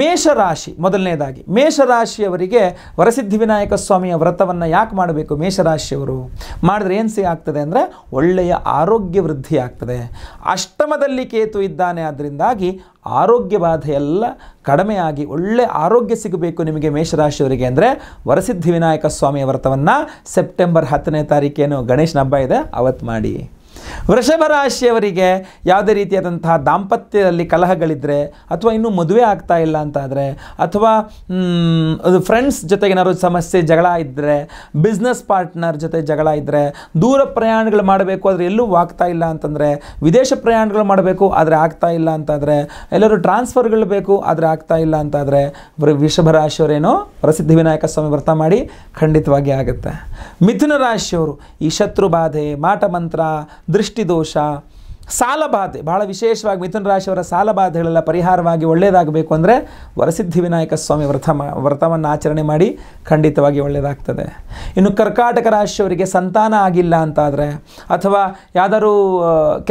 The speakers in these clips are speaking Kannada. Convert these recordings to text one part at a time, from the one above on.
ಮೇಷರಾಶಿ ಮೊದಲನೇದಾಗಿ ಮೇಷರಾಶಿಯವರಿಗೆ ವರಸಿದ್ಧಿ ವಿನಾಯಕ ಸ್ವಾಮಿಯ ವ್ರತವನ್ನು ಯಾಕೆ ಮಾಡಬೇಕು ಮೇಷರಾಶಿಯವರು ಮಾಡಿದ್ರೆ ಏನು ಸಿ ಆಗ್ತದೆ ಅಂದರೆ ಒಳ್ಳೆಯ ಆರೋಗ್ಯ ವೃದ್ಧಿ ಆಗ್ತದೆ ಅಷ್ಟಮದಲ್ಲಿ ಕೇತು ಇದ್ದಾನೆ ಆದ್ದರಿಂದಾಗಿ ಆರೋಗ್ಯ ಬಾಧೆ ಎಲ್ಲ ಕಡಿಮೆಯಾಗಿ ಒಳ್ಳೆ ಆರೋಗ್ಯ ಸಿಗಬೇಕು ನಿಮಗೆ ಮೇಷರಾಶಿಯವರಿಗೆ ಅಂದರೆ ವರಸಿದ್ಧಿ ವಿನಾಯಕ ಸ್ವಾಮಿಯ ವ್ರತವನ್ನು ಸೆಪ್ಟೆಂಬರ್ ಹತ್ತನೇ ತಾರೀಕೇನು ಗಣೇಶನ ಹಬ್ಬ ಇದೆ ಅವತ್ತು ಮಾಡಿ ವೃಷಭ ರಾಶಿಯವರಿಗೆ ಯಾವುದೇ ರೀತಿಯಾದಂತಹ ದಾಂಪತ್ಯದಲ್ಲಿ ಕಲಹಗಳಿದ್ದರೆ ಅಥವಾ ಇನ್ನೂ ಮದುವೆ ಆಗ್ತಾ ಇಲ್ಲ ಅಂತಾದರೆ ಅಥವಾ ಅದು ಫ್ರೆಂಡ್ಸ್ ಜೊತೆಗೇನಾದ್ರು ಸಮಸ್ಯೆ ಜಗಳ ಇದ್ದರೆ ಬಿಸ್ನೆಸ್ ಪಾರ್ಟ್ನರ್ ಜೊತೆ ಜಗಳ ಇದ್ದರೆ ದೂರ ಪ್ರಯಾಣಗಳು ಮಾಡಬೇಕು ಆದರೆ ಎಲ್ಲೂ ಆಗ್ತಾ ಇಲ್ಲ ಅಂತಂದರೆ ವಿದೇಶ ಪ್ರಯಾಣಗಳು ಮಾಡಬೇಕು ಆದರೆ ಆಗ್ತಾ ಇಲ್ಲ ಅಂತಾದರೆ ಎಲ್ಲರೂ ಟ್ರಾನ್ಸ್ಫರ್ಗಳು ಬೇಕು ಆದರೆ ಆಗ್ತಾ ಇಲ್ಲ ಅಂತಾದರೆ ವೃಷಭ ರಾಶಿಯವರೇನೋ ಪ್ರಸಿದ್ಧ ವಿನಾಯಕ ಸ್ವಾಮಿ ವ್ರತ ಮಾಡಿ ಖಂಡಿತವಾಗಿ ಆಗುತ್ತೆ ಮಿಥುನ ರಾಶಿಯವರು ಈ ಶತ್ರು ಬಾಧೆ ಮಾಟಮಂತ್ರ ದೃಷ್ಟಿ दृष्टिदोष ಸಾಲಬಾಧೆ ಬಹಳ ವಿಶೇಷವಾಗಿ ಮಿಥುನ ರಾಶಿಯವರ ಸಾಲಬಾಧೆಗಳೆಲ್ಲ ಪರಿಹಾರವಾಗಿ ಒಳ್ಳೆಯದಾಗಬೇಕು ಅಂದರೆ ವರಸಿದ್ಧಿ ವಿನಾಯಕ ಸ್ವಾಮಿ ವ್ರತ ವ್ರತವನ್ನು ಆಚರಣೆ ಮಾಡಿ ಖಂಡಿತವಾಗಿ ಒಳ್ಳೆಯದಾಗ್ತದೆ ಇನ್ನು ಕರ್ಕಾಟಕ ರಾಶಿಯವರಿಗೆ ಸಂತಾನ ಆಗಿಲ್ಲ ಅಂತಾದರೆ ಅಥವಾ ಯಾವ್ದಾದ್ರು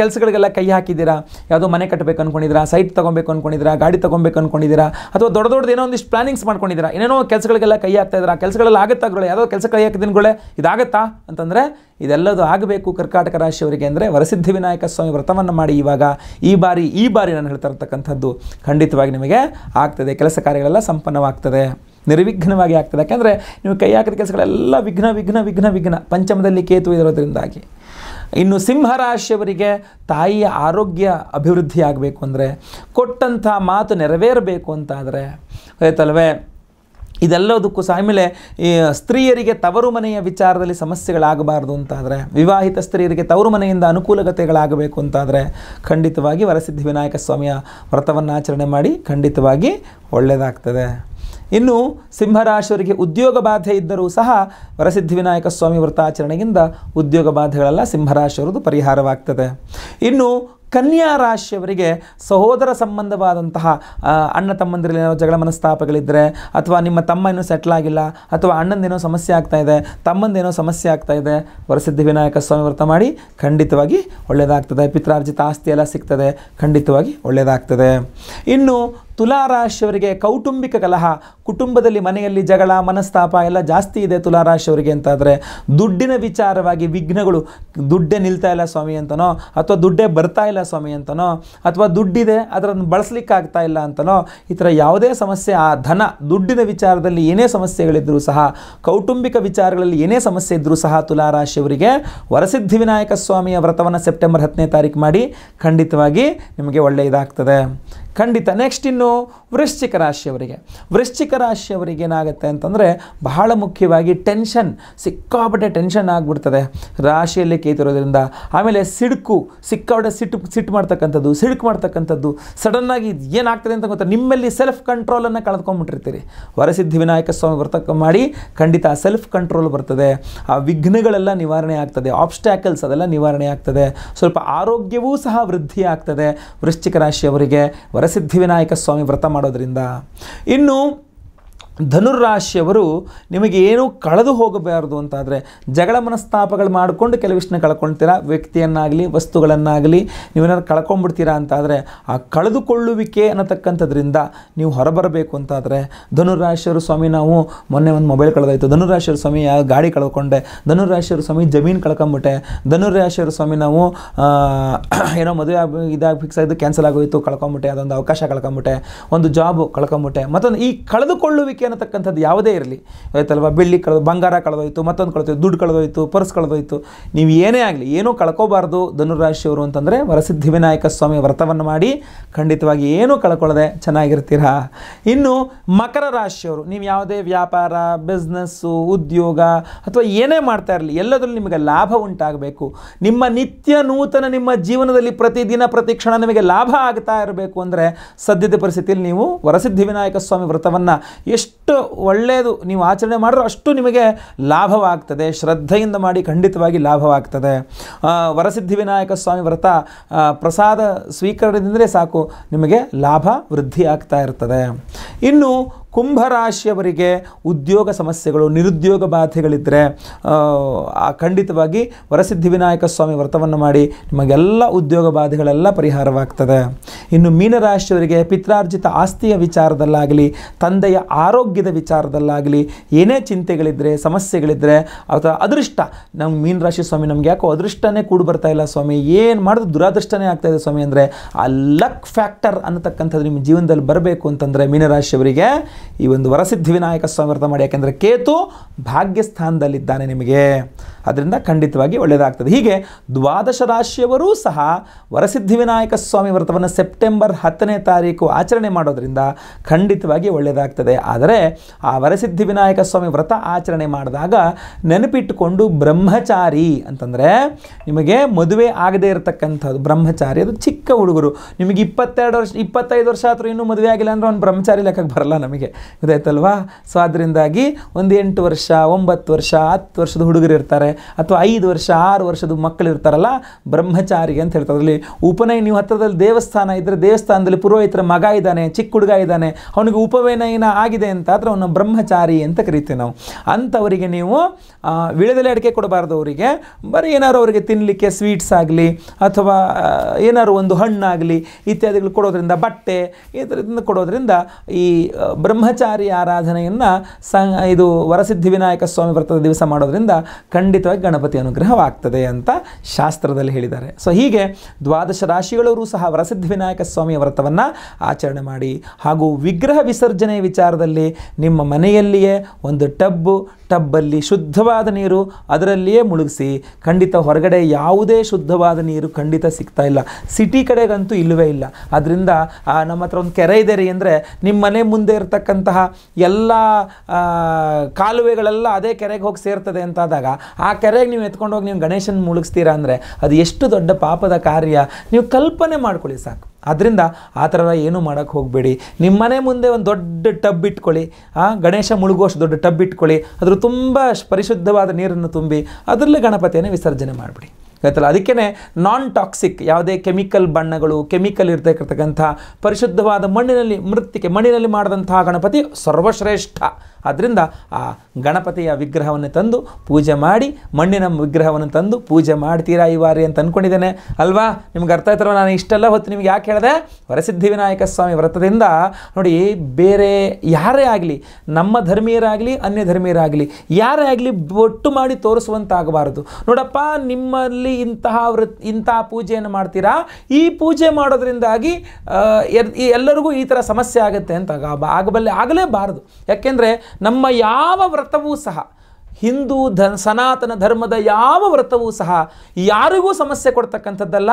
ಕೆಲಸಗಳಿಗೆಲ್ಲ ಕೈ ಹಾಕಿದ್ದೀರಾ ಯಾವುದೋ ಮನೆ ಕಟ್ಟಬೇಕು ಅಂದ್ಕೊಂಡಿದ್ದೀರಾ ಸೈಟ್ ತೊಗೊಬೇಕು ಅಂದ್ಕೊಂಡಿದ್ದೀರಾ ಗಾಡಿ ತೊಗೊಬೇಕು ಅಂದ್ಕೊಂಡಿದ್ದೀರಾ ಅಥವಾ ದೊಡ್ಡ ದೊಡ್ಡದು ಏನೋ ಒಂದಿಷ್ಟು ಪ್ಲಾನಿಂಗ್ಸ್ ಮಾಡ್ಕೊಂಡಿದ್ದೀರಾ ಏನೇನೋ ಕೆಲಸಗಳಿಗೆಲ್ಲ ಕೈ ಹಾಕ್ತಾಯಿದ್ದೀರಾ ಕೆಲಸಗಳೆಲ್ಲ ಆಗುತ್ತಾಗಳು ಯಾವುದೋ ಕೆಲಸ ಕೈ ಹಾಕಿದಿನಗಳೇ ಇದಾಗತ್ತಾ ಅಂತಂದರೆ ಇದೆಲ್ಲದೂ ಆಗಬೇಕು ಕರ್ಕಾಟಕ ರಾಶಿಯವರಿಗೆ ಅಂದರೆ ವರಸಿದ್ಧಿ ವಿನಾಯಕ ಸ್ವಾಮಿ ವ್ರತವನ್ನು ಮಾಡಿ ಇವಾಗ ಈ ಬಾರಿ ಈ ಬಾರಿ ನಾನು ಹೇಳ್ತಾ ಇರ್ತಕ್ಕಂಥದ್ದು ಖಂಡಿತವಾಗಿ ನಿಮಗೆ ಆಗ್ತದೆ ಕೆಲಸ ಕಾರ್ಯಗಳೆಲ್ಲ ಸಂಪನ್ನವಾಗ್ತದೆ ನಿರ್ವಿಘ್ನವಾಗಿ ಆಗ್ತದೆ ಯಾಕೆಂದರೆ ನೀವು ಕೈ ಹಾಕಿದ ಕೆಲಸಗಳೆಲ್ಲ ವಿಘ್ನ ವಿಘ್ನ ವಿಘ್ನ ವಿಘ್ನ ಪಂಚಮದಲ್ಲಿ ಕೇತು ಇರೋದರಿಂದಾಗಿ ಇನ್ನು ಸಿಂಹರಾಶಿಯವರಿಗೆ ತಾಯಿಯ ಆರೋಗ್ಯ ಅಭಿವೃದ್ಧಿ ಆಗಬೇಕು ಅಂದರೆ ಕೊಟ್ಟಂಥ ಮಾತು ನೆರವೇರಬೇಕು ಅಂತಾದರೆ ಆಯ್ತಲ್ವೇ ಇದೆಲ್ಲದಕ್ಕೂ ಸಹ ಆಮೇಲೆ ಈ ಸ್ತ್ರೀಯರಿಗೆ ತವರು ಮನೆಯ ವಿಚಾರದಲ್ಲಿ ಸಮಸ್ಯೆಗಳಾಗಬಾರ್ದು ಅಂತಾದರೆ ವಿವಾಹಿತ ಸ್ತ್ರೀಯರಿಗೆ ತವರು ಮನೆಯಿಂದ ಅನುಕೂಲಗತೆಗಳಾಗಬೇಕು ಅಂತಾದರೆ ಖಂಡಿತವಾಗಿ ವರಸಿದ್ಧಿ ವಿನಾಯಕ ಸ್ವಾಮಿಯ ವ್ರತವನ್ನು ಆಚರಣೆ ಮಾಡಿ ಖಂಡಿತವಾಗಿ ಒಳ್ಳೆಯದಾಗ್ತದೆ ಇನ್ನು ಸಿಂಹರಾಶಿಯವರಿಗೆ ಉದ್ಯೋಗ ಬಾಧೆ ಇದ್ದರೂ ಸಹ ವರಸಿದ್ಧಿ ವಿನಾಯಕ ಸ್ವಾಮಿ ವ್ರತಾಚರಣೆಯಿಂದ ಉದ್ಯೋಗ ಬಾಧೆಗಳೆಲ್ಲ ಸಿಂಹರಾಶಿಯವರದು ಪರಿಹಾರವಾಗ್ತದೆ ಇನ್ನು ಕನ್ಯಾ ರಾಶಿಯವರಿಗೆ ಸಹೋದರ ಸಂಬಂಧವಾದಂತಹ ಅಣ್ಣ ತಮ್ಮಂದಿರಲ್ಲಿ ಏನೋ ಜಗಳ ಮನಸ್ತಾಪಗಳಿದ್ದರೆ ಅಥವಾ ನಿಮ್ಮ ತಮ್ಮ ಇನ್ನೂ ಸೆಟ್ಲ್ ಆಗಿಲ್ಲ ಅಥವಾ ಅಣ್ಣಂದೇನೋ ಸಮಸ್ಯೆ ಆಗ್ತಾ ಇದೆ ತಮ್ಮಂದೇನೋ ಸಮಸ್ಯೆ ಆಗ್ತಾ ಇದೆ ವರಸಿದ್ಧಿ ವಿನಾಯಕ ಸ್ವಾಮಿ ವ್ರತ ಮಾಡಿ ಖಂಡಿತವಾಗಿ ಒಳ್ಳೆಯದಾಗ್ತದೆ ಪಿತ್ರಾರ್ಜಿತ ಆಸ್ತಿ ಎಲ್ಲ ಸಿಗ್ತದೆ ಖಂಡಿತವಾಗಿ ಒಳ್ಳೆಯದಾಗ್ತದೆ ಇನ್ನು ತುಲಾರಾಶಿಯವರಿಗೆ ಕೌಟುಂಬಿಕ ಕಲಹ ಕುಟುಂಬದಲ್ಲಿ ಮನೆಯಲ್ಲಿ ಜಗಳ ಮನಸ್ತಾಪ ಎಲ್ಲ ಜಾಸ್ತಿ ಇದೆ ತುಲಾರಾಶಿಯವರಿಗೆ ಅಂತಾದರೆ ದುಡ್ಡಿನ ವಿಚಾರವಾಗಿ ವಿಘ್ನಗಳು ದುಡ್ಡೇ ನಿಲ್ತಾ ಇಲ್ಲ ಸ್ವಾಮಿ ಅಂತನೋ ಅಥವಾ ದುಡ್ಡೇ ಬರ್ತಾ ಇಲ್ಲ ಸ್ವಾಮಿ ಅಂತನೋ ಅಥವಾ ದುಡ್ಡಿದೆ ಅದರನ್ನು ಬಳಸಲಿಕ್ಕಾಗ್ತಾ ಇಲ್ಲ ಅಂತನೋ ಈ ಥರ ಯಾವುದೇ ಸಮಸ್ಯೆ ಆ ಧನ ದುಡ್ಡಿನ ವಿಚಾರದಲ್ಲಿ ಏನೇ ಸಮಸ್ಯೆಗಳಿದ್ದರೂ ಸಹ ಕೌಟುಂಬಿಕ ವಿಚಾರಗಳಲ್ಲಿ ಏನೇ ಸಮಸ್ಯೆ ಇದ್ದರೂ ಸಹ ತುಲಾರಾಶಿಯವರಿಗೆ ವರಸಿದ್ಧಿ ವಿನಾಯಕ ಸ್ವಾಮಿಯ ವ್ರತವನ್ನು ಸೆಪ್ಟೆಂಬರ್ ಹತ್ತನೇ ತಾರೀಕು ಮಾಡಿ ಖಂಡಿತವಾಗಿ ನಿಮಗೆ ಒಳ್ಳೆಯದಾಗ್ತದೆ ಖಂಡಿತ ನೆಕ್ಸ್ಟ್ ಇನ್ನು ವೃಶ್ಚಿಕ ರಾಶಿಯವರಿಗೆ ವೃಶ್ಚಿಕ ರಾಶಿಯವರಿಗೆ ಏನಾಗುತ್ತೆ ಅಂತಂದರೆ ಬಹಳ ಮುಖ್ಯವಾಗಿ ಟೆನ್ಷನ್ ಸಿಕ್ಕಾಪಟ್ಟೆ ಟೆನ್ಷನ್ ಆಗಿಬಿಡ್ತದೆ ರಾಶಿಯಲ್ಲಿ ಕೇತಿರೋದ್ರಿಂದ ಆಮೇಲೆ ಸಿಡುಕು ಸಿಕ್ಕಾಪಟ್ಟೆ ಸಿಟ್ಟು ಸಿಟ್ಟು ಮಾಡ್ತಕ್ಕಂಥದ್ದು ಸಿಡುಕು ಮಾಡ್ತಕ್ಕಂಥದ್ದು ಸಡನ್ನಾಗಿ ಏನಾಗ್ತದೆ ಅಂತ ಗೊತ್ತಾ ನಿಮ್ಮಲ್ಲಿ ಸೆಲ್ಫ್ ಕಂಟ್ರೋಲನ್ನು ಕಳೆದುಕೊಂಡ್ಬಿಟ್ಟಿರ್ತೀರಿ ವರಸಿದ್ಧಿ ವಿನಾಯಕ ಸ್ವಾಮಿ ವರ್ತಕ ಮಾಡಿ ಖಂಡಿತ ಸೆಲ್ಫ್ ಕಂಟ್ರೋಲ್ ಬರ್ತದೆ ಆ ವಿಘ್ನಗಳೆಲ್ಲ ನಿವಾರಣೆ ಆಗ್ತದೆ ಆಬ್ಸ್ಟ್ಯಾಕಲ್ಸ್ ಅದೆಲ್ಲ ನಿವಾರಣೆ ಆಗ್ತದೆ ಸ್ವಲ್ಪ ಆರೋಗ್ಯವೂ ಸಹ ವೃದ್ಧಿ ಆಗ್ತದೆ ವೃಶ್ಚಿಕ ರಾಶಿಯವರಿಗೆ ವರಸಿದ್ಧಿವಿನಾಯಕ ಸ್ವಾಮಿ ವ್ರತ ಮಾಡೋದರಿಂದ ಇನ್ನು ಧನುರ್ ನಿಮಗೆ ಏನೂ ಕಳೆದು ಹೋಗಬಾರ್ದು ಅಂತಾದರೆ ಜಗಳ ಮನಸ್ತಾಪಗಳು ಮಾಡಿಕೊಂಡು ಕೆಲವಿಷ್ಟನ್ನ ಕಳ್ಕೊಳ್ತೀರಾ ವ್ಯಕ್ತಿಯನ್ನಾಗಲಿ ವಸ್ತುಗಳನ್ನಾಗಲಿ ನೀವೇನಾದ್ರು ಕಳ್ಕೊಂಡ್ಬಿಡ್ತೀರಾ ಅಂತಾದರೆ ಆ ಕಳೆದುಕೊಳ್ಳುವಿಕೆ ಅನ್ನತಕ್ಕಂಥದ್ರಿಂದ ನೀವು ಹೊರಬರಬೇಕು ಅಂತಾದರೆ ಧನುರಾಶಿಯವರು ಸ್ವಾಮಿ ನಾವು ಮೊನ್ನೆ ಒಂದು ಮೊಬೈಲ್ ಕಳೆದಾಯಿತು ಧನುರಾಶಿಯವರು ಸ್ವಾಮಿ ಗಾಡಿ ಕಳ್ಕೊಂಡೆ ಧನುರಾಶಿಯವರು ಸ್ವಾಮಿ ಜಮೀನು ಕಳ್ಕೊಂಬಿಟ್ಟೆ ಧನುರಾಶಿಯವರು ಸ್ವಾಮಿ ನಾವು ಏನೋ ಮದುವೆ ಆಗಿ ಇದಾಗಿ ಫಿಕ್ಸ್ ಆಗಿದ್ದು ಕ್ಯಾನ್ಸಲ್ ಆಗೋಯಿತು ಕಳ್ಕೊಂಬಿಟ್ಟೆ ಅದೊಂದು ಅವಕಾಶ ಕಳ್ಕೊಂಬಿಟ್ಟೆ ಒಂದು ಜಾಬ್ ಕಳ್ಕೊಂಬಿಟ್ಟೆ ಮತ್ತೊಂದು ಈ ಕಳೆದುಕೊಳ್ಳುವಿಕೆ ಅನ್ನತಕ್ಕಂಥದ್ದು ಯಾವುದೇ ಇರಲಿ ಆಯ್ತಲ್ವ ಬೆಳ್ಳಿ ಕಳೆದು ಬಂಗಾರ ಕಳೆದೋಯ್ತು ಮತ್ತೊಂದು ಕಳೆದೋಯ್ತು ದುಡ್ಡು ಕಳೆದೋಯ್ತು ಪರ್ಸ್ ಕಳೆದೋಯ್ತು ನೀವು ಏನೇ ಆಗಲಿ ಏನೂ ಕಳ್ಕೋಬಾರ್ದು ಧನುರಾಶಿಯವರು ಅಂತಂದರೆ ವರಸಿದ್ಧಿ ವಿನಾಯಕ ಸ್ವಾಮಿ ವ್ರತವನ್ನು ಮಾಡಿ ಖಂಡಿತವಾಗಿ ಏನೂ ಕಳ್ಕೊಳ್ಳದೆ ಚೆನ್ನಾಗಿರ್ತೀರಾ ಇನ್ನು ಮಕರ ರಾಶಿಯವರು ನೀವು ಯಾವುದೇ ವ್ಯಾಪಾರ ಬಿಸ್ನೆಸ್ಸು ಉದ್ಯೋಗ ಅಥವಾ ಏನೇ ಮಾಡ್ತಾ ಇರಲಿ ಎಲ್ಲದರಲ್ಲಿ ನಿಮಗೆ ಲಾಭ ಉಂಟಾಗಬೇಕು ನಿಮ್ಮ ನಿತ್ಯ ನೂತನ ನಿಮ್ಮ ಜೀವನದಲ್ಲಿ ಪ್ರತಿದಿನ ಪ್ರತಿ ಕ್ಷಣ ನಿಮಗೆ ಲಾಭ ಆಗ್ತಾ ಇರಬೇಕು ಅಂದರೆ ಸದ್ಯದ ಪರಿಸ್ಥಿತಿಯಲ್ಲಿ ನೀವು ವರಸಿದ್ಧಿ ವಿನಾಯಕ ಸ್ವಾಮಿ ವ್ರತವನ್ನು ಎಷ್ಟು ಅಷ್ಟು ಒಳ್ಳೆಯದು ನೀವು ಆಚರಣೆ ಮಾಡಿದ್ರೂ ಅಷ್ಟು ನಿಮಗೆ ಲಾಭವಾಗ್ತದೆ ಶ್ರದ್ಧೆಯಿಂದ ಮಾಡಿ ಖಂಡಿತವಾಗಿ ಲಾಭವಾಗ್ತದೆ ವರಸಿದ್ಧಿ ವಿನಾಯಕ ಸ್ವಾಮಿ ವ್ರತ ಪ್ರಸಾದ ಸ್ವೀಕರಣದಿಂದಲೇ ಸಾಕು ನಿಮಗೆ ಲಾಭ ವೃದ್ಧಿ ಆಗ್ತಾ ಇರ್ತದೆ ಇನ್ನು ಕುಂಭರಾಶಿಯವರಿಗೆ ಉದ್ಯೋಗ ಸಮಸ್ಯೆಗಳು ನಿರುದ್ಯೋಗ ಬಾಧೆಗಳಿದ್ದರೆ ಖಂಡಿತವಾಗಿ ವರಸಿದ್ಧಿ ವಿನಾಯಕ ಸ್ವಾಮಿ ವ್ರತವನ್ನು ಮಾಡಿ ನಿಮಗೆಲ್ಲ ಉದ್ಯೋಗ ಬಾಧೆಗಳೆಲ್ಲ ಪರಿಹಾರವಾಗ್ತದೆ ಇನ್ನು ಮೀನರಾಶಿಯವರಿಗೆ ಪಿತ್ರಾರ್ಜಿತ ಆಸ್ತಿಯ ವಿಚಾರದಲ್ಲಾಗಲಿ ತಂದೆಯ ಆರೋಗ್ಯದ ವಿಚಾರದಲ್ಲಾಗಲಿ ಏನೇ ಚಿಂತೆಗಳಿದ್ದರೆ ಸಮಸ್ಯೆಗಳಿದ್ದರೆ ಅಥವಾ ಅದೃಷ್ಟ ನಮ್ಮ ಮೀನರಾಶಿ ಸ್ವಾಮಿ ನಮ್ಗೆ ಯಾಕೋ ಅದೃಷ್ಟನೇ ಕೂಡ ಬರ್ತಾ ಇಲ್ಲ ಸ್ವಾಮಿ ಏನು ಮಾಡಿದ್ರು ದುರಾದೃಷ್ಟನೇ ಆಗ್ತಾಯಿದೆ ಸ್ವಾಮಿ ಅಂದರೆ ಆ ಲಕ್ ಫ್ಯಾಕ್ಟರ್ ಅನ್ನತಕ್ಕಂಥದ್ದು ನಿಮ್ಮ ಜೀವನದಲ್ಲಿ ಬರಬೇಕು ಅಂತಂದರೆ ಮೀನರಾಶಿಯವರಿಗೆ ಈ ಒಂದು ವರಸಿದ್ಧಿ ವಿನಾಯಕ ಸ್ವಾಮಿ ವ್ರತ ಮಾಡಿ ಯಾಕೆಂದರೆ ಕೇತು ಭಾಗ್ಯಸ್ಥಾನದಲ್ಲಿದ್ದಾನೆ ನಿಮಗೆ ಅದರಿಂದ ಖಂಡಿತವಾಗಿ ಒಳ್ಳೆಯದಾಗ್ತದೆ ಹೀಗೆ ದ್ವಾದಶ ರಾಶಿಯವರೂ ಸಹ ವರಸಿದ್ಧಿ ವಿನಾಯಕ ಸ್ವಾಮಿ ವ್ರತವನ್ನು ಸೆಪ್ಟೆಂಬರ್ ಹತ್ತನೇ ತಾರೀಕು ಆಚರಣೆ ಮಾಡೋದರಿಂದ ಖಂಡಿತವಾಗಿ ಒಳ್ಳೆಯದಾಗ್ತದೆ ಆದರೆ ಆ ವರಸಿದ್ಧಿ ವಿನಾಯಕ ಸ್ವಾಮಿ ವ್ರತ ಆಚರಣೆ ಮಾಡಿದಾಗ ನೆನಪಿಟ್ಟುಕೊಂಡು ಬ್ರಹ್ಮಚಾರಿ ಅಂತಂದರೆ ನಿಮಗೆ ಮದುವೆ ಆಗದೇ ಇರತಕ್ಕಂಥದ್ದು ಬ್ರಹ್ಮಚಾರಿ ಅದು ಚಿಕ್ಕ ಹುಡುಗರು ನಿಮಗೆ ಇಪ್ಪತ್ತೆರಡು ವರ್ಷ ಇಪ್ಪತ್ತೈದು ವರ್ಷ ಆದರೂ ಇನ್ನೂ ಮದುವೆ ಆಗಿಲ್ಲ ಅಂದರೆ ಅವ್ನು ಬ್ರಹ್ಮಚಾರಿ ಲೆಕ್ಕಕ್ಕೆ ಬರಲ್ಲ ನಮಗೆ ಗೊತ್ತಾಯ್ತಲ್ವಾ ಸೊ ಅದರಿಂದಾಗಿ ಒಂದು ಎಂಟು ವರ್ಷ ಒಂಬತ್ತು ವರ್ಷ ಹತ್ತು ವರ್ಷದ ಹುಡುಗರು ಇರ್ತಾರೆ ಅಥವಾ ಐದು ವರ್ಷ ಆರು ವರ್ಷದ ಮಕ್ಕಳು ಇರ್ತಾರಲ್ಲ ಬ್ರಹ್ಮಚಾರಿ ಅಂತ ಹೇಳ್ತಾರೆ ಅದರಲ್ಲಿ ಉಪನಯ ನೀವು ಹತ್ರದಲ್ಲಿ ದೇವಸ್ಥಾನ ಇದ್ದರೆ ದೇವಸ್ಥಾನದಲ್ಲಿ ಪುರೋಹಿತರ ಮಗ ಇದ್ದಾನೆ ಚಿಕ್ಕ ಹುಡುಗ ಇದ್ದಾನೆ ಅವನಿಗೆ ಉಪನಯನ ಆಗಿದೆ ಅಂತ ಆದರೆ ಅವನು ಬ್ರಹ್ಮಚಾರಿ ಅಂತ ಕರಿತೀವಿ ನಾವು ಅಂಥವರಿಗೆ ನೀವು ವಿಳದಲ್ಲಿ ಅಡಿಕೆ ಕೊಡಬಾರ್ದು ಅವರಿಗೆ ಬರೀ ಏನಾದ್ರು ಅವರಿಗೆ ತಿನ್ನಲಿಕ್ಕೆ ಸ್ವೀಟ್ಸ್ ಆಗಲಿ ಅಥವಾ ಏನಾದ್ರು ಒಂದು ಹಣ್ಣಾಗಲಿ ಇತ್ಯಾದಿಗಳು ಕೊಡೋದ್ರಿಂದ ಬಟ್ಟೆ ಇದರಿಂದ ಕೊಡೋದ್ರಿಂದ ಈ ಬ್ರಹ್ಮ ಬ್ರಹ್ಮಚಾರಿ ಆರಾಧನೆಯನ್ನು ಸ ಇದು ವರಸಿದ್ಧಿ ವಿನಾಯಕ ಸ್ವಾಮಿ ವ್ರತದ ದಿವಸ ಮಾಡೋದ್ರಿಂದ ಖಂಡಿತವಾಗಿ ಗಣಪತಿ ಅನುಗ್ರಹವಾಗ್ತದೆ ಅಂತ ಶಾಸ್ತ್ರದಲ್ಲಿ ಹೇಳಿದ್ದಾರೆ ಸೊ ಹೀಗೆ ದ್ವಾದಶ ರಾಶಿಗಳವರು ಸಹ ವರಸಿದ್ಧಿ ವಿನಾಯಕ ಸ್ವಾಮಿಯ ವ್ರತವನ್ನು ಆಚರಣೆ ಮಾಡಿ ಹಾಗೂ ವಿಗ್ರಹ ವಿಸರ್ಜನೆ ವಿಚಾರದಲ್ಲಿ ನಿಮ್ಮ ಮನೆಯಲ್ಲಿಯೇ ಒಂದು ಟಬ್ಬು ಟಬ್ಬಲ್ಲಿ ಶುದ್ಧವಾದ ನೀರು ಅದರಲ್ಲಿಯೇ ಮುಳುಗಿಸಿ ಖಂಡಿತ ಹೊರಗಡೆ ಯಾವುದೇ ಶುದ್ಧವಾದ ನೀರು ಖಂಡಿತ ಸಿಗ್ತಾ ಇಲ್ಲ ಸಿಟಿ ಕಡೆಗಂತೂ ಇಲ್ಲವೇ ಇಲ್ಲ ಅದರಿಂದ ನಮ್ಮ ಹತ್ರ ಒಂದು ಕೆರೆ ಇದೆ ರೀ ಅಂದರೆ ನಿಮ್ಮ ಮನೆ ಮುಂದೆ ಇರತಕ್ಕಂತಹ ಎಲ್ಲ ಕಾಲುವೆಗಳೆಲ್ಲ ಅದೇ ಕೆರೆಗೆ ಹೋಗಿ ಸೇರ್ತದೆ ಅಂತಾದಾಗ ಆ ಕೆರೆಗೆ ನೀವು ಎತ್ಕೊಂಡು ಹೋಗಿ ನೀವು ಗಣೇಶನ ಮುಳುಗಿಸ್ತೀರಾ ಅಂದರೆ ಅದು ಎಷ್ಟು ದೊಡ್ಡ ಪಾಪದ ಕಾರ್ಯ ನೀವು ಕಲ್ಪನೆ ಮಾಡ್ಕೊಳ್ಳಿ ಸಾಕು ಆದ್ದರಿಂದ ಆ ಥರ ಏನೂ ಮಾಡೋಕ್ಕೆ ಹೋಗಬೇಡಿ ನಿಮ್ಮ ಮನೆ ಮುಂದೆ ಒಂದು ದೊಡ್ಡ ಟಬ್ ಇಟ್ಕೊಳ್ಳಿ ಆ ಗಣೇಶ ಮುಳುಗುವಷ್ಟು ದೊಡ್ಡ ಟಬ್ ಇಟ್ಕೊಳ್ಳಿ ಅದರ ತುಂಬ ಪರಿಶುದ್ಧವಾದ ನೀರನ್ನು ತುಂಬಿ ಅದರಲ್ಲೇ ಗಣಪತಿಯನ್ನು ವಿಸರ್ಜನೆ ಮಾಡಿಬಿಡಿ ಗೊತ್ತಲ್ಲ ಅದಕ್ಕೇ ನಾನ್ ಟಾಕ್ಸಿಕ್ ಯಾವುದೇ ಕೆಮಿಕಲ್ ಬಣ್ಣಗಳು ಕೆಮಿಕಲ್ ಇರ್ತಕ್ಕಂಥ ಪರಿಶುದ್ಧವಾದ ಮಣ್ಣಿನಲ್ಲಿ ಮೃತ್ತಿಕೆ ಮಣ್ಣಿನಲ್ಲಿ ಮಾಡಿದಂತಹ ಗಣಪತಿ ಸರ್ವಶ್ರೇಷ್ಠ ಆದ್ದರಿಂದ ಆ ಗಣಪತಿಯ ವಿಗ್ರಹವನ್ನು ತಂದು ಪೂಜೆ ಮಾಡಿ ಮಣ್ಣಿನ ವಿಗ್ರಹವನ್ನು ತಂದು ಪೂಜೆ ಮಾಡ್ತೀರಾ ಈ ವಾರಿ ಅಂತ ಅಂದ್ಕೊಂಡಿದ್ದೇನೆ ಅಲ್ವಾ ನಿಮ್ಗೆ ಅರ್ಥ ಆಯ್ತಾರೋ ನಾನು ಇಷ್ಟೆಲ್ಲ ಹೊತ್ತು ನಿಮ್ಗೆ ಯಾಕೆ ಹೇಳಿದೆ ವರಸಿದ್ಧಿವಿನಾಯಕ ಸ್ವಾಮಿ ವ್ರತದಿಂದ ನೋಡಿ ಬೇರೆ ಯಾರೇ ಆಗಲಿ ನಮ್ಮ ಧರ್ಮೀಯರಾಗಲಿ ಅನ್ಯ ಧರ್ಮೀಯರಾಗಲಿ ಯಾರೇ ಆಗಲಿ ಒಟ್ಟು ಮಾಡಿ ತೋರಿಸುವಂತಾಗಬಾರದು ನೋಡಪ್ಪ ನಿಮ್ಮಲ್ಲಿ ಇಂತಹ ವೃತ್ ಇಂತಹ ಪೂಜೆಯನ್ನು ಮಾಡ್ತೀರಾ ಈ ಪೂಜೆ ಮಾಡೋದ್ರಿಂದಾಗಿ ಎಲ್ಲರಿಗೂ ಈ ಥರ ಸಮಸ್ಯೆ ಆಗುತ್ತೆ ಅಂತ ಆಗಬಲ್ಲೆ ಆಗಲೇಬಾರದು ಯಾಕೆಂದರೆ ನಮ್ಮ ಯಾವ ವ್ರತವೂ ಸಹ ಹಿಂದೂ ಧ ಸನಾತನ ಧರ್ಮದ ಯಾವ ವ್ರತವೂ ಸಹ ಯಾರಿಗೂ ಸಮಸ್ಯೆ ಕೊಡ್ತಕ್ಕಂಥದ್ದಲ್ಲ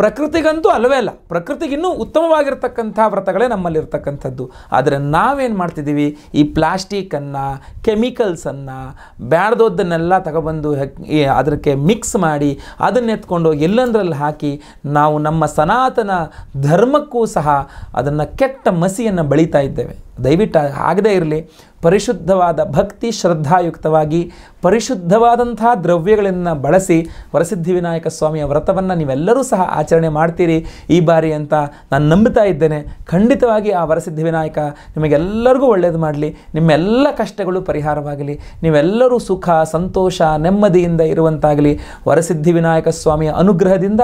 ಪ್ರಕೃತಿಗಂತೂ ಅಲ್ಲವೇ ಅಲ್ಲ ಪ್ರಕೃತಿಗಿನ್ನೂ ಉತ್ತಮವಾಗಿರ್ತಕ್ಕಂಥ ವ್ರತಗಳೇ ನಮ್ಮಲ್ಲಿರ್ತಕ್ಕಂಥದ್ದು ಆದರೆ ನಾವೇನು ಮಾಡ್ತಿದ್ದೀವಿ ಈ ಪ್ಲಾಸ್ಟಿಕನ್ನು ಕೆಮಿಕಲ್ಸನ್ನು ಬ್ಯಾಡ್ದೋದನ್ನೆಲ್ಲ ತಗೊಬಂದು ಅದಕ್ಕೆ ಮಿಕ್ಸ್ ಮಾಡಿ ಎತ್ಕೊಂಡು ಎಲ್ಲಂದ್ರಲ್ಲಿ ಹಾಕಿ ನಾವು ನಮ್ಮ ಸನಾತನ ಧರ್ಮಕ್ಕೂ ಸಹ ಅದನ್ನು ಕೆಟ್ಟ ಮಸಿಯನ್ನು ಬಳಿತಾ ಇದ್ದೇವೆ ದಯವಿಟ್ಟು ಆಗದೇ ಇರಲಿ ಪರಿಶುದ್ಧವಾದ ಭಕ್ತಿ ಶ್ರದ್ಧಾಯುಕ್ತವಾಗಿ ಪರಿಶುದ್ಧವಾದಂತಹ ದ್ರವ್ಯಗಳನ್ನು ಬಳಸಿ ವರಸಿದ್ಧಿ ವಿನಾಯಕ ಸ್ವಾಮಿಯ ವ್ರತವನ್ನು ನೀವೆಲ್ಲರೂ ಸಹ ಆಚರಣೆ ಮಾಡ್ತೀರಿ ಈ ಬಾರಿ ಅಂತ ನಾನು ನಂಬುತ್ತಾ ಇದ್ದೇನೆ ಖಂಡಿತವಾಗಿ ಆ ವರಸಿದ್ಧಿ ವಿನಾಯಕ ನಿಮಗೆಲ್ಲರಿಗೂ ಒಳ್ಳೆಯದು ಮಾಡಲಿ ನಿಮ್ಮೆಲ್ಲ ಕಷ್ಟಗಳು ಪರಿಹಾರವಾಗಲಿ ನೀವೆಲ್ಲರೂ ಸುಖ ಸಂತೋಷ ನೆಮ್ಮದಿಯಿಂದ ಇರುವಂತಾಗಲಿ ವರಸಿದ್ಧಿ ವಿನಾಯಕ ಸ್ವಾಮಿಯ ಅನುಗ್ರಹದಿಂದ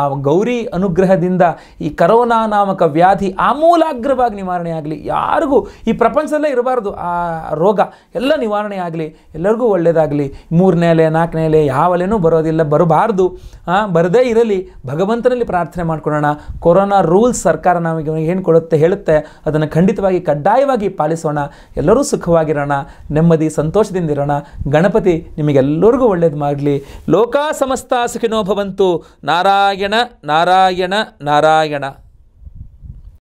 ಆ ಗೌರಿ ಅನುಗ್ರಹದಿಂದ ಈ ಕರೋನಾ ನಾಮಕ ವ್ಯಾಧಿ ಆಮೂಲಾಗ್ರವಾಗಿ ನಿವಾರಣೆಯಾಗಲಿ ಆಗಲಿ ಯಾರಿಗೂ ಈ ಪ್ರಪಂಚದಲ್ಲೇ ಇರಬಾರ್ದು ಆ ರೋಗ ಎಲ್ಲ ನಿವಾರಣೆ ಆಗಲಿ ಎಲ್ಲರಿಗೂ ಒಳ್ಳೆಯದಾಗಲಿ ಮೂರನೇ ಅಲೆ ನಾಲ್ಕನೇ ಅಲೆ ಯಾವ ಅಲೆನೂ ಬರೋದಿಲ್ಲ ಬರಬಾರ್ದು ಬರದೇ ಇರಲಿ ಭಗವಂತನಲ್ಲಿ ಪ್ರಾರ್ಥನೆ ಮಾಡ್ಕೊಳ್ಳೋಣ ಕೊರೋನಾ ರೂಲ್ಸ್ ಸರ್ಕಾರ ನಮಗೆ ಏನು ಕೊಡುತ್ತೆ ಹೇಳುತ್ತೆ ಅದನ್ನು ಖಂಡಿತವಾಗಿ ಕಡ್ಡಾಯವಾಗಿ ಪಾಲಿಸೋಣ ಎಲ್ಲರೂ ಸುಖವಾಗಿರೋಣ ನೆಮ್ಮದಿ ಸಂತೋಷದಿಂದ ಇರೋಣ ಗಣಪತಿ ನಿಮಗೆಲ್ಲರಿಗೂ ಒಳ್ಳೇದು ಮಾಡಲಿ ಲೋಕ ಸಮಸ್ತ ಸುಖಿನೋ ಭವಂತು ನಾರಾಯಣ ನಾರಾಯಣ ನಾರಾಯಣ